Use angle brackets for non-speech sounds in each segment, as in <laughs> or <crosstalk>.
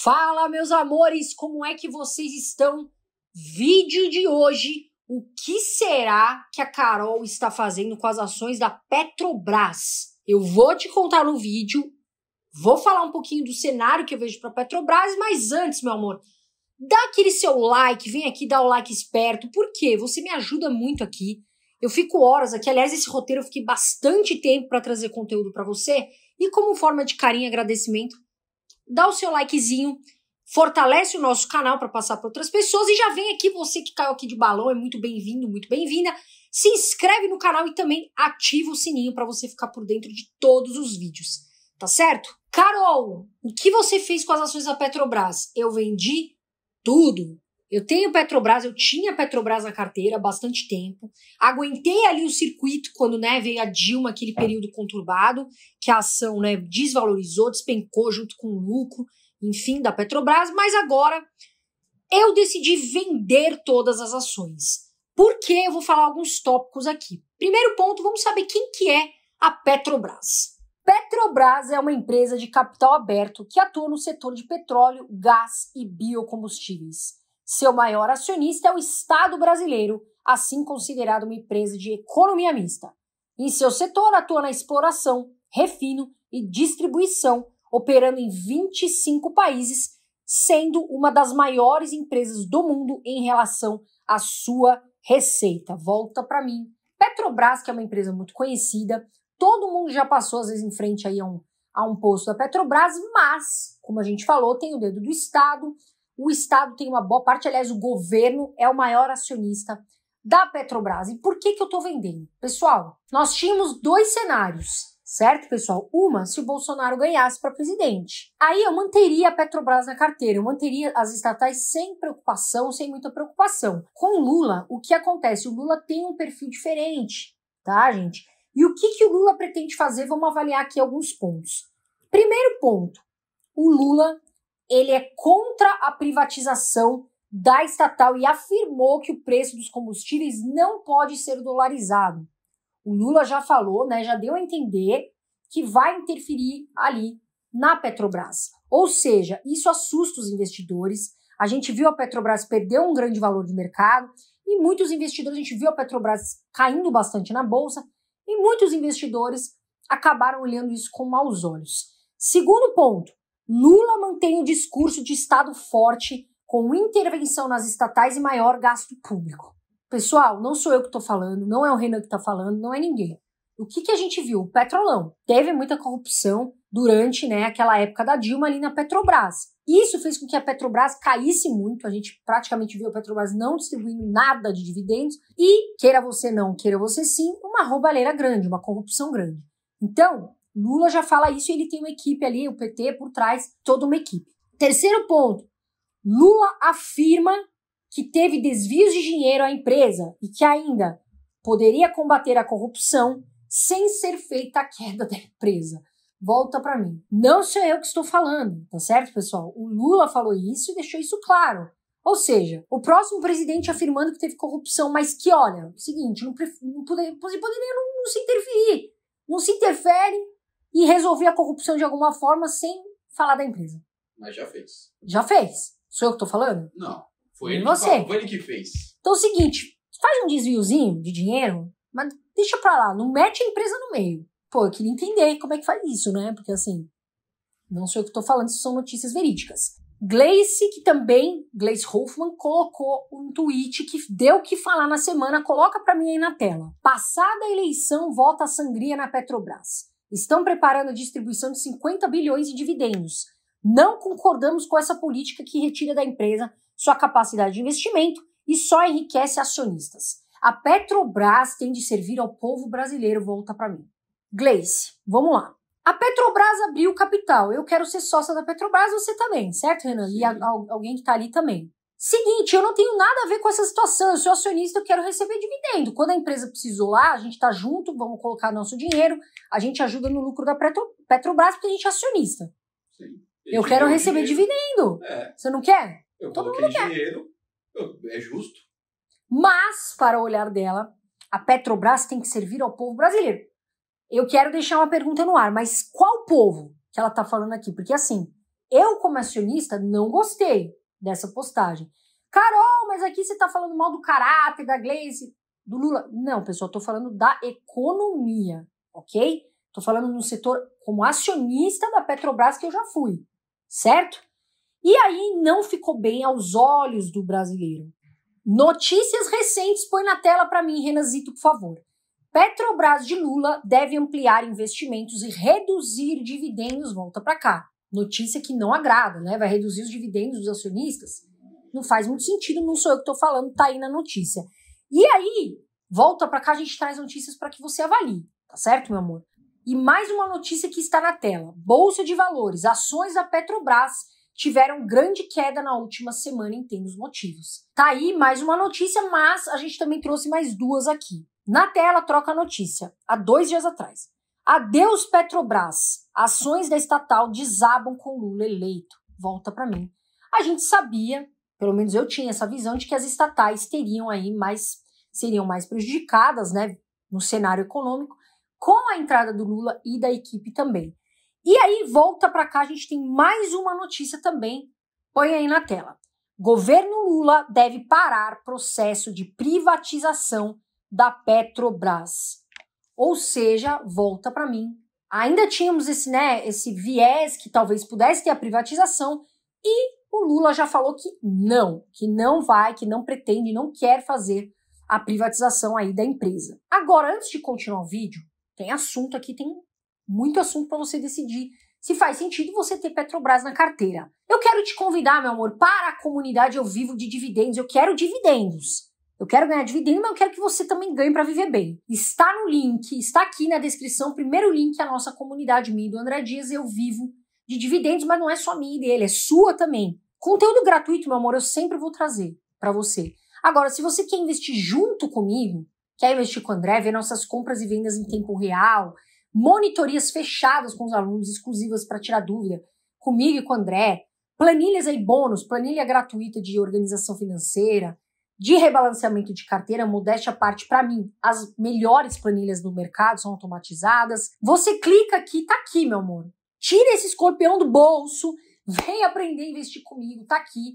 Fala, meus amores, como é que vocês estão? Vídeo de hoje: o que será que a Carol está fazendo com as ações da Petrobras? Eu vou te contar no vídeo, vou falar um pouquinho do cenário que eu vejo para a Petrobras, mas antes, meu amor, dá aquele seu like, vem aqui dar o like esperto, porque você me ajuda muito aqui. Eu fico horas aqui, aliás, esse roteiro eu fiquei bastante tempo para trazer conteúdo para você, e como forma de carinho e agradecimento, dá o seu likezinho, fortalece o nosso canal para passar para outras pessoas e já vem aqui você que caiu aqui de balão, é muito bem-vindo, muito bem-vinda. Se inscreve no canal e também ativa o sininho para você ficar por dentro de todos os vídeos, tá certo? Carol, o que você fez com as ações da Petrobras? Eu vendi tudo. Eu tenho Petrobras, eu tinha Petrobras na carteira há bastante tempo. Aguentei ali o circuito quando né, veio a Dilma, aquele período conturbado, que a ação né, desvalorizou, despencou junto com o lucro, enfim, da Petrobras. Mas agora eu decidi vender todas as ações. Por quê? Eu vou falar alguns tópicos aqui. Primeiro ponto, vamos saber quem que é a Petrobras. Petrobras é uma empresa de capital aberto que atua no setor de petróleo, gás e biocombustíveis. Seu maior acionista é o Estado brasileiro, assim considerado uma empresa de economia mista. Em seu setor, atua na exploração, refino e distribuição, operando em 25 países, sendo uma das maiores empresas do mundo em relação à sua receita. Volta para mim. Petrobras, que é uma empresa muito conhecida, todo mundo já passou às vezes em frente aí a um, a um posto da Petrobras, mas, como a gente falou, tem o dedo do Estado, o Estado tem uma boa parte, aliás, o governo é o maior acionista da Petrobras. E por que, que eu estou vendendo? Pessoal, nós tínhamos dois cenários, certo, pessoal? Uma, se o Bolsonaro ganhasse para presidente. Aí eu manteria a Petrobras na carteira, eu manteria as estatais sem preocupação, sem muita preocupação. Com o Lula, o que acontece? O Lula tem um perfil diferente, tá, gente? E o que, que o Lula pretende fazer? Vamos avaliar aqui alguns pontos. Primeiro ponto: o Lula ele é contra a privatização da estatal e afirmou que o preço dos combustíveis não pode ser dolarizado. O Lula já falou, né, já deu a entender que vai interferir ali na Petrobras. Ou seja, isso assusta os investidores. A gente viu a Petrobras perder um grande valor de mercado e muitos investidores, a gente viu a Petrobras caindo bastante na bolsa e muitos investidores acabaram olhando isso com maus olhos. Segundo ponto, Lula mantém o discurso de Estado forte com intervenção nas estatais e maior gasto público. Pessoal, não sou eu que estou falando, não é o Renan que está falando, não é ninguém. O que, que a gente viu? O Petrolão. Teve muita corrupção durante né, aquela época da Dilma ali na Petrobras. Isso fez com que a Petrobras caísse muito, a gente praticamente viu a Petrobras não distribuindo nada de dividendos e, queira você não, queira você sim, uma roubalheira grande, uma corrupção grande. Então, Lula já fala isso e ele tem uma equipe ali, o PT por trás, toda uma equipe. Terceiro ponto: Lula afirma que teve desvios de dinheiro à empresa e que ainda poderia combater a corrupção sem ser feita a queda da empresa. Volta para mim. Não sou eu que estou falando, tá certo, pessoal? O Lula falou isso e deixou isso claro. Ou seja, o próximo presidente afirmando que teve corrupção, mas que, olha, é o seguinte, não, não poderia não, não se interferir. Não se interfere, e resolver a corrupção de alguma forma sem falar da empresa. Mas já fez. Já fez. Sou eu que estou falando? Não. Foi ele, você. Que, foi ele que fez. Então é o seguinte, faz um desviozinho de dinheiro, mas deixa pra lá, não mete a empresa no meio. Pô, eu queria entender como é que faz isso, né? Porque assim, não sei o que estou falando, isso são notícias verídicas. Gleice, que também, Gleice Hoffman, colocou um tweet que deu o que falar na semana, coloca para mim aí na tela. Passada a eleição, volta a sangria na Petrobras. Estão preparando a distribuição de 50 bilhões em dividendos. Não concordamos com essa política que retira da empresa sua capacidade de investimento e só enriquece acionistas. A Petrobras tem de servir ao povo brasileiro, volta para mim. Gleice, vamos lá. A Petrobras abriu capital. Eu quero ser sócia da Petrobras, você também, certo, Renan? E a, a, alguém que está ali também. Seguinte, eu não tenho nada a ver com essa situação, eu sou acionista, eu quero receber dividendo. Quando a empresa precisou lá, a gente está junto, vamos colocar nosso dinheiro, a gente ajuda no lucro da Petro, Petrobras porque a gente é acionista. Sim. Eu quero receber dinheiro. dividendo. É. Você não quer? Eu Todo mundo quer. Dinheiro, é justo. Mas, para o olhar dela, a Petrobras tem que servir ao povo brasileiro. Eu quero deixar uma pergunta no ar, mas qual povo que ela está falando aqui? Porque assim, eu como acionista não gostei dessa postagem. Carol, mas aqui você está falando mal do caráter da Glaze, do Lula. Não, pessoal, estou falando da economia, ok? Estou falando no setor como acionista da Petrobras que eu já fui, certo? E aí não ficou bem aos olhos do brasileiro. Notícias recentes, põe na tela para mim, Renanzito, por favor. Petrobras de Lula deve ampliar investimentos e reduzir dividendos, volta para cá notícia que não agrada, né? Vai reduzir os dividendos dos acionistas. Não faz muito sentido, não sou eu que estou falando, tá aí na notícia. E aí, volta para cá, a gente traz notícias para que você avalie, tá certo, meu amor? E mais uma notícia que está na tela: Bolsa de Valores, ações da Petrobras tiveram grande queda na última semana, entendo os motivos. Tá aí mais uma notícia, mas a gente também trouxe mais duas aqui. Na tela, troca a notícia, há dois dias atrás. Adeus Petrobras. Ações da estatal desabam com Lula eleito. Volta para mim. A gente sabia, pelo menos eu tinha essa visão de que as estatais teriam aí mais seriam mais prejudicadas, né, no cenário econômico, com a entrada do Lula e da equipe também. E aí volta para cá, a gente tem mais uma notícia também. Põe aí na tela. Governo Lula deve parar processo de privatização da Petrobras. Ou seja, volta para mim, Ainda tínhamos esse, né, esse viés que talvez pudesse ter a privatização e o Lula já falou que não, que não vai, que não pretende, não quer fazer a privatização aí da empresa. Agora, antes de continuar o vídeo, tem assunto aqui, tem muito assunto para você decidir se faz sentido você ter Petrobras na carteira. Eu quero te convidar, meu amor, para a comunidade Eu Vivo de Dividendos. Eu quero dividendos. Eu quero ganhar dividendo, mas eu quero que você também ganhe para viver bem. Está no link, está aqui na descrição, o primeiro link é a nossa comunidade minha do André Dias, eu vivo de dividendos, mas não é só minha e dele, é sua também. Conteúdo gratuito, meu amor, eu sempre vou trazer para você. Agora, se você quer investir junto comigo, quer investir com o André, ver nossas compras e vendas em tempo real, monitorias fechadas com os alunos, exclusivas para tirar dúvida, comigo e com o André, planilhas e bônus, planilha gratuita de organização financeira, de rebalanceamento de carteira, modéstia à parte, para mim, as melhores planilhas do mercado são automatizadas. Você clica aqui, tá aqui, meu amor. Tira esse escorpião do bolso, vem aprender a investir comigo, tá aqui.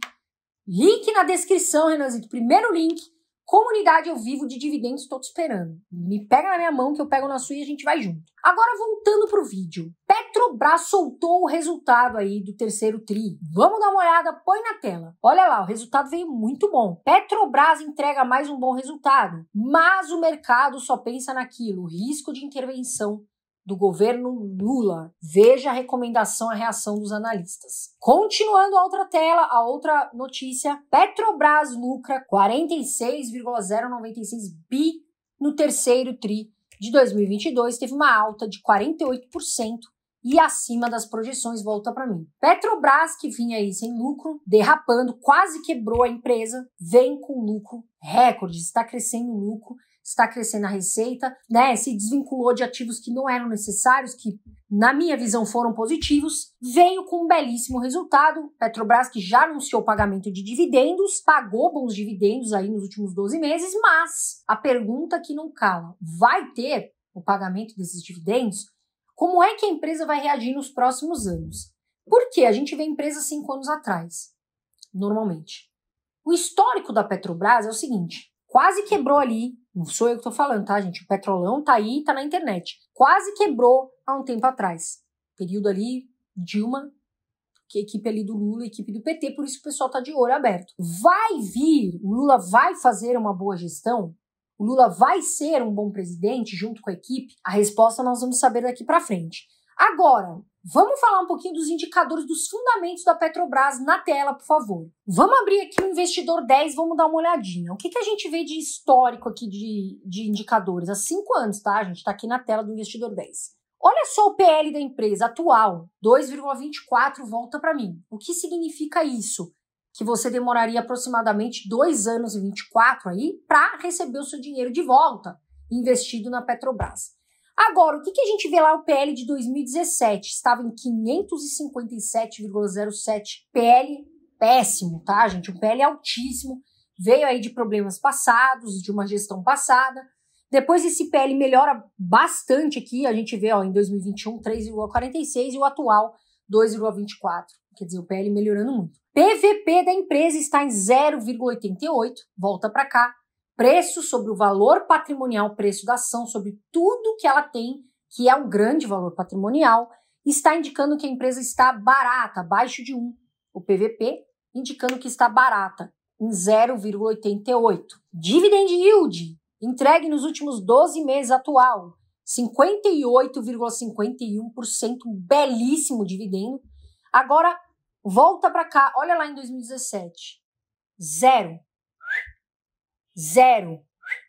Link na descrição, Renanzito. Primeiro link, Comunidade, eu vivo de dividendos, estou te esperando. Me pega na minha mão que eu pego na sua e a gente vai junto. Agora, voltando para o vídeo. Petrobras soltou o resultado aí do terceiro TRI. Vamos dar uma olhada, põe na tela. Olha lá, o resultado veio muito bom. Petrobras entrega mais um bom resultado, mas o mercado só pensa naquilo, risco de intervenção do governo Lula. Veja a recomendação, a reação dos analistas. Continuando a outra tela, a outra notícia: Petrobras lucra 46,096 bi no terceiro tri de 2022, teve uma alta de 48% e acima das projeções, volta para mim. Petrobras, que vinha aí sem lucro, derrapando, quase quebrou a empresa, vem com lucro recorde, está crescendo o lucro está crescendo a receita, né? Se desvinculou de ativos que não eram necessários, que na minha visão foram positivos, veio com um belíssimo resultado. Petrobras que já anunciou pagamento de dividendos, pagou bons dividendos aí nos últimos 12 meses, mas a pergunta que não cala, vai ter o pagamento desses dividendos? Como é que a empresa vai reagir nos próximos anos? Porque a gente vê empresa cinco anos atrás, normalmente. O histórico da Petrobras é o seguinte: quase quebrou ali não sou eu que estou falando, tá, gente? O petrolão tá aí, tá na internet. Quase quebrou há um tempo atrás. Período ali, Dilma, que é equipe ali do Lula, equipe do PT, por isso o pessoal tá de olho aberto. Vai vir, o Lula vai fazer uma boa gestão? O Lula vai ser um bom presidente junto com a equipe? A resposta nós vamos saber daqui para frente. Agora, Vamos falar um pouquinho dos indicadores dos fundamentos da Petrobras na tela, por favor. Vamos abrir aqui o investidor 10, vamos dar uma olhadinha. O que, que a gente vê de histórico aqui de, de indicadores? Há cinco anos, tá? A gente está aqui na tela do investidor 10. Olha só o PL da empresa atual, 2,24 volta para mim. O que significa isso? Que você demoraria aproximadamente 2 anos e 24 aí para receber o seu dinheiro de volta investido na Petrobras. Agora, o que, que a gente vê lá o PL de 2017? Estava em 557,07 PL, péssimo, tá, gente? Um PL altíssimo, veio aí de problemas passados, de uma gestão passada. Depois esse PL melhora bastante aqui, a gente vê ó, em 2021 3,46 e o atual 2,24. Quer dizer, o PL melhorando muito. PVP da empresa está em 0,88, volta para cá preço, sobre o valor patrimonial, preço da ação, sobre tudo que ela tem, que é um grande valor patrimonial, está indicando que a empresa está barata, abaixo de 1. O PVP indicando que está barata, em 0,88. Dividend yield, entregue nos últimos 12 meses atual, 58,51%, um belíssimo dividendo. Agora, volta para cá, olha lá em 2017. Zero zero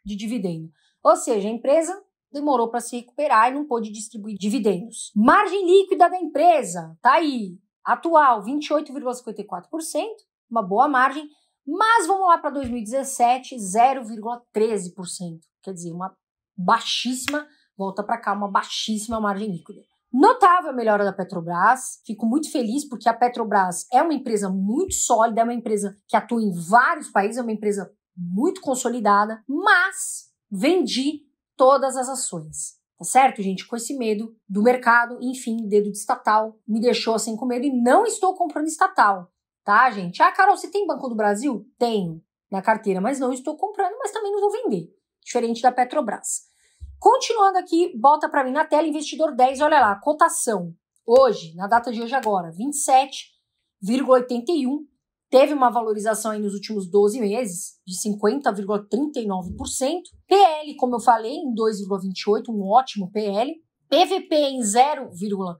de dividendo. Ou seja, a empresa demorou para se recuperar e não pôde distribuir dividendos. Margem líquida da empresa, tá aí, atual 28,54%, uma boa margem, mas vamos lá para 2017, 0,13%, quer dizer, uma baixíssima, volta para cá, uma baixíssima margem líquida. Notável a melhora da Petrobras. Fico muito feliz porque a Petrobras é uma empresa muito sólida, é uma empresa que atua em vários países, é uma empresa muito consolidada, mas vendi todas as ações. Tá certo, gente? Com esse medo do mercado, enfim, dedo de estatal, me deixou assim com medo e não estou comprando estatal, tá, gente? Ah, Carol, você tem Banco do Brasil? Tenho na carteira, mas não estou comprando, mas também não vou vender, diferente da Petrobras. Continuando aqui, bota para mim na tela, investidor 10, olha lá, cotação. Hoje, na data de hoje agora, 27,81, teve uma valorização aí nos últimos 12 meses de 50,39%. PL, como eu falei, em 2,28, um ótimo PL. PVP em 0,90,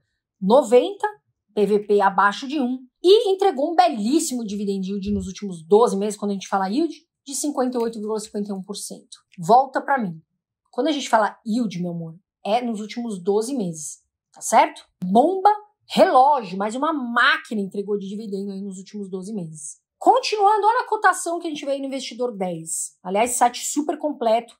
PVP abaixo de 1 e entregou um belíssimo dividend yield nos últimos 12 meses, quando a gente fala yield, de 58,51%. Volta para mim. Quando a gente fala yield, meu amor, é nos últimos 12 meses, tá certo? Bomba relógio, mais uma máquina entregou de dividendo nos últimos 12 meses. Continuando, olha a cotação que a gente veio no investidor 10. Aliás, site super completo.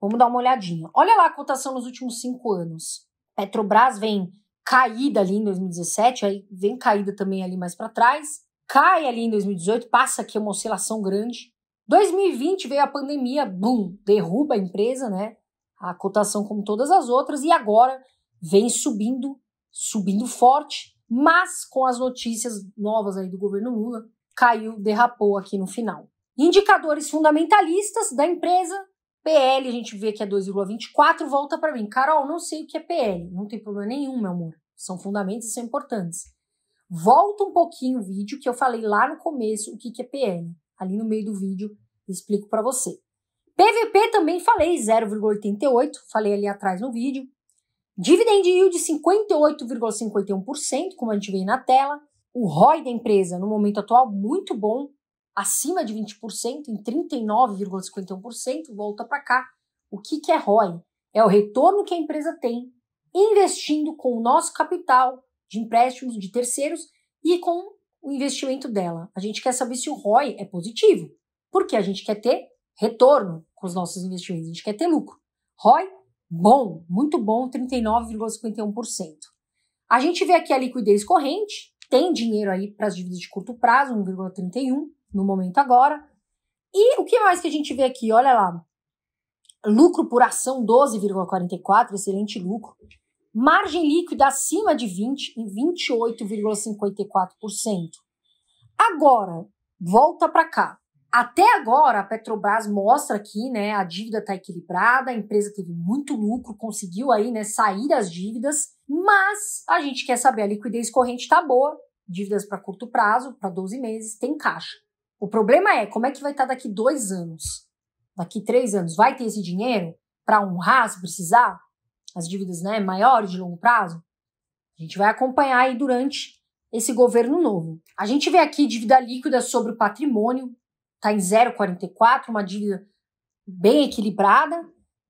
Vamos dar uma olhadinha. Olha lá a cotação nos últimos cinco anos. Petrobras vem caída ali em 2017, aí vem caída também ali mais para trás, cai ali em 2018, passa aqui uma oscilação grande. 2020 veio a pandemia, boom, derruba a empresa, né? A cotação como todas as outras e agora vem subindo subindo forte, mas com as notícias novas aí do governo Lula, caiu, derrapou aqui no final. Indicadores fundamentalistas da empresa, PL, a gente vê que é 2,24, volta para mim. Carol, não sei o que é PL, não tem problema nenhum, meu amor. São fundamentos e são importantes. Volta um pouquinho o vídeo que eu falei lá no começo o que, que é PL. Ali no meio do vídeo explico para você. PVP também falei 0,88, falei ali atrás no vídeo. Dividend yield de 58,51%, como a gente vê na tela. O ROI da empresa, no momento atual, muito bom, acima de 20%, em 39,51%, volta para cá. O que, que é ROI? É o retorno que a empresa tem investindo com o nosso capital de empréstimos de terceiros e com o investimento dela. A gente quer saber se o ROI é positivo, porque a gente quer ter retorno com os nossos investimentos, a gente quer ter lucro. ROI Bom, muito bom, 39,51%. A gente vê aqui a liquidez corrente, tem dinheiro aí para as dívidas de curto prazo, 1,31 no momento agora. E o que mais que a gente vê aqui? Olha lá. Lucro por ação 12,44, excelente lucro. Margem líquida acima de 20 em 28,54%. Agora, volta para cá. Até agora, a Petrobras mostra que né, a dívida está equilibrada, a empresa teve muito lucro, conseguiu aí né, sair das dívidas, mas a gente quer saber, a liquidez corrente está boa, dívidas para curto prazo, para 12 meses, tem caixa. O problema é como é que vai estar tá daqui dois anos? Daqui três anos, vai ter esse dinheiro para honrar se precisar? As dívidas né, maiores de longo prazo? A gente vai acompanhar aí durante esse governo novo. A gente vê aqui dívida líquida sobre o patrimônio, está em 0,44, uma dívida bem equilibrada,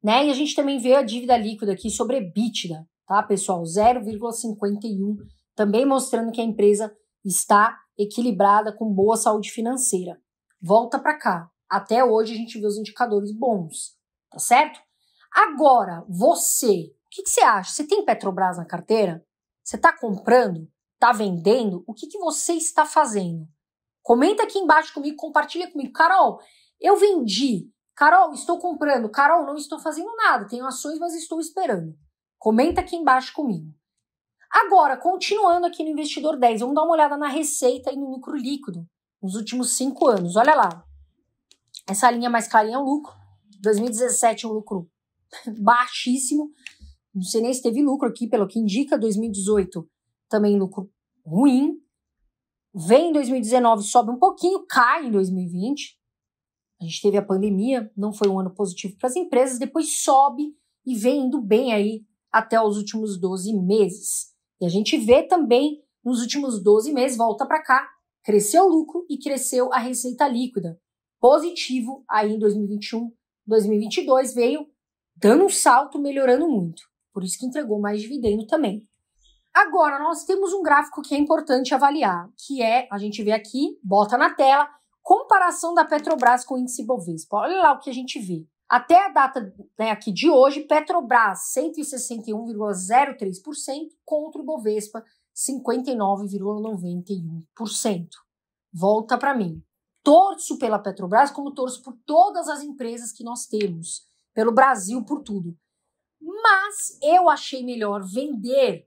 né? E a gente também vê a dívida líquida aqui sobre EBITDA, tá, pessoal? 0,51, também mostrando que a empresa está equilibrada com boa saúde financeira. Volta para cá. Até hoje a gente vê os indicadores bons, tá certo? Agora, você, o que, que você acha? Você tem Petrobras na carteira? Você está comprando? Está vendendo? O que, que você está fazendo? Comenta aqui embaixo comigo, compartilha comigo. Carol, eu vendi. Carol, estou comprando. Carol, não estou fazendo nada. Tenho ações, mas estou esperando. Comenta aqui embaixo comigo. Agora, continuando aqui no investidor 10, vamos dar uma olhada na receita e no lucro líquido nos últimos cinco anos. Olha lá. Essa linha mais clarinha é o lucro. 2017 é um lucro <laughs> baixíssimo. Não sei nem se teve lucro aqui, pelo que indica. 2018 também lucro ruim vem em 2019, sobe um pouquinho, cai em 2020. A gente teve a pandemia, não foi um ano positivo para as empresas, depois sobe e vem indo bem aí até os últimos 12 meses. E a gente vê também nos últimos 12 meses, volta para cá, cresceu o lucro e cresceu a receita líquida. Positivo aí em 2021, 2022 veio dando um salto, melhorando muito. Por isso que entregou mais dividendo também. Agora, nós temos um gráfico que é importante avaliar, que é, a gente vê aqui, bota na tela, comparação da Petrobras com o índice Bovespa. Olha lá o que a gente vê. Até a data né, aqui de hoje, Petrobras 161,03% contra o Bovespa 59,91%. Volta para mim. Torço pela Petrobras como torço por todas as empresas que nós temos, pelo Brasil, por tudo. Mas eu achei melhor vender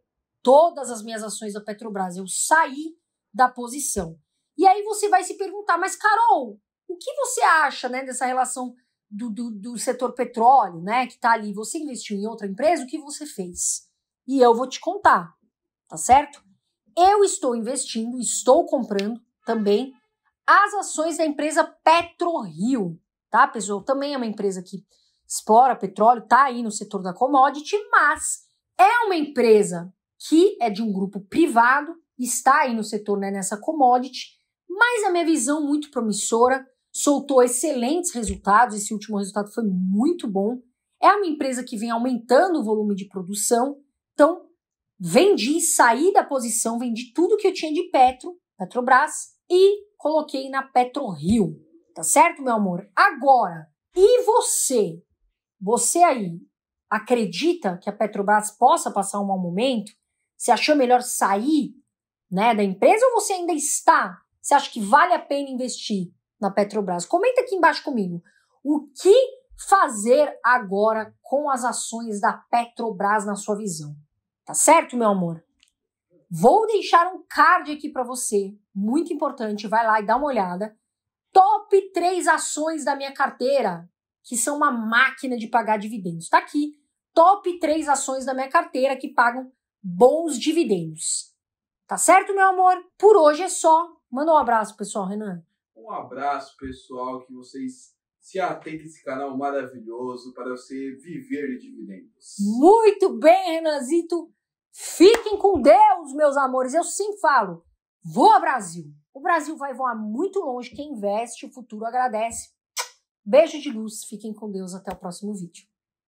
todas as minhas ações da Petrobras. Eu saí da posição. E aí você vai se perguntar, mas Carol, o que você acha né, dessa relação do, do, do setor petróleo, né? Que está ali, você investiu em outra empresa, o que você fez? E eu vou te contar, tá certo? Eu estou investindo, estou comprando também as ações da empresa PetroRio, tá, pessoal? Também é uma empresa que explora petróleo, tá aí no setor da commodity, mas é uma empresa que é de um grupo privado, está aí no setor né, nessa commodity, mas a minha visão muito promissora, soltou excelentes resultados, esse último resultado foi muito bom. É uma empresa que vem aumentando o volume de produção, então vendi, saí da posição, vendi tudo que eu tinha de Petro, Petrobras, e coloquei na PetroRio, tá certo, meu amor? Agora, e você? Você aí acredita que a Petrobras possa passar um mau momento? Você achou melhor sair né, da empresa ou você ainda está? Você acha que vale a pena investir na Petrobras? Comenta aqui embaixo comigo. O que fazer agora com as ações da Petrobras na sua visão? Tá certo, meu amor? Vou deixar um card aqui para você, muito importante, vai lá e dá uma olhada. Top 3 ações da minha carteira, que são uma máquina de pagar dividendos. Tá aqui. Top 3 ações da minha carteira que pagam bons dividendos. Tá certo, meu amor? Por hoje é só. Manda um abraço, pessoal, Renan. Um abraço, pessoal, que vocês se atentem a esse canal maravilhoso para você viver de dividendos. Muito bem, Renanzito. Fiquem com Deus, meus amores. Eu sim falo, voa Brasil. O Brasil vai voar muito longe. Quem investe, o futuro agradece. Beijo de luz. Fiquem com Deus. Até o próximo vídeo.